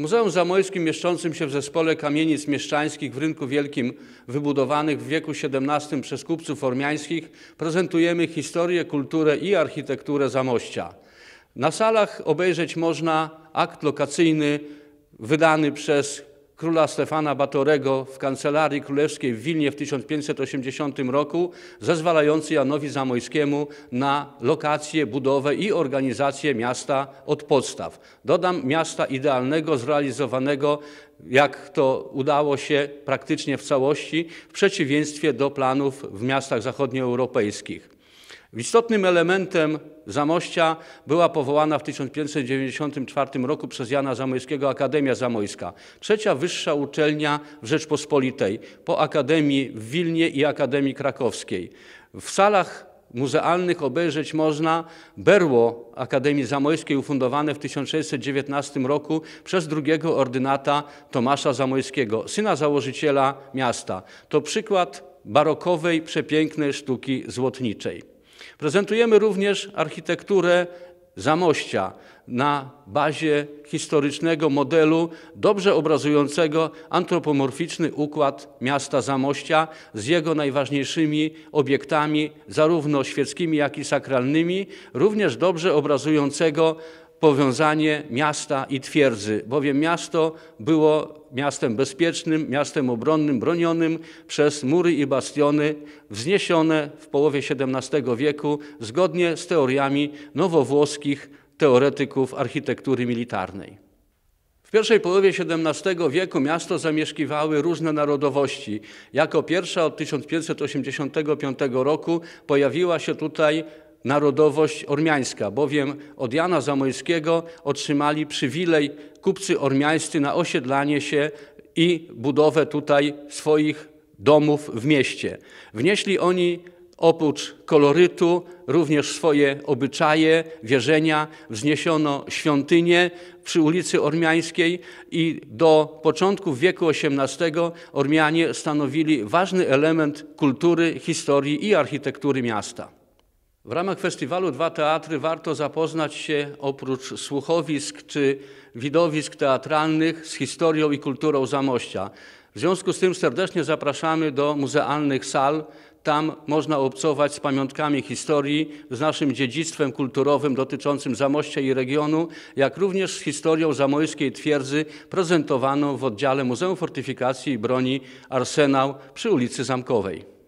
Muzeum Zamojskim mieszczącym się w zespole kamienic mieszczańskich w Rynku Wielkim wybudowanych w wieku XVII przez kupców ormiańskich prezentujemy historię, kulturę i architekturę Zamościa. Na salach obejrzeć można akt lokacyjny wydany przez króla Stefana Batorego w Kancelarii Królewskiej w Wilnie w 1580 roku, zezwalający Janowi Zamojskiemu na lokację, budowę i organizację miasta od podstaw. Dodam, miasta idealnego, zrealizowanego, jak to udało się praktycznie w całości, w przeciwieństwie do planów w miastach zachodnioeuropejskich. Istotnym elementem Zamościa była powołana w 1594 roku przez Jana Zamojskiego Akademia Zamojska, trzecia wyższa uczelnia w Rzeczpospolitej po Akademii w Wilnie i Akademii Krakowskiej. W salach muzealnych obejrzeć można berło Akademii Zamojskiej ufundowane w 1619 roku przez drugiego ordynata Tomasza Zamojskiego, syna założyciela miasta. To przykład barokowej, przepięknej sztuki złotniczej. Prezentujemy również architekturę Zamościa na bazie historycznego modelu dobrze obrazującego antropomorficzny układ miasta Zamościa z jego najważniejszymi obiektami, zarówno świeckimi, jak i sakralnymi, również dobrze obrazującego powiązanie miasta i twierdzy, bowiem miasto było miastem bezpiecznym, miastem obronnym, bronionym przez mury i bastiony wzniesione w połowie XVII wieku zgodnie z teoriami nowowłoskich teoretyków architektury militarnej. W pierwszej połowie XVII wieku miasto zamieszkiwały różne narodowości. Jako pierwsza od 1585 roku pojawiła się tutaj narodowość ormiańska, bowiem od Jana Zamojskiego otrzymali przywilej kupcy ormiańscy na osiedlanie się i budowę tutaj swoich domów w mieście. Wnieśli oni oprócz kolorytu również swoje obyczaje, wierzenia. Wzniesiono świątynię przy ulicy Ormiańskiej i do początku wieku XVIII Ormianie stanowili ważny element kultury, historii i architektury miasta. W ramach festiwalu Dwa Teatry warto zapoznać się oprócz słuchowisk czy widowisk teatralnych z historią i kulturą Zamościa. W związku z tym serdecznie zapraszamy do muzealnych sal. Tam można obcować z pamiątkami historii, z naszym dziedzictwem kulturowym dotyczącym Zamościa i regionu, jak również z historią zamojskiej twierdzy prezentowaną w oddziale Muzeum Fortyfikacji i Broni Arsenał przy ulicy Zamkowej.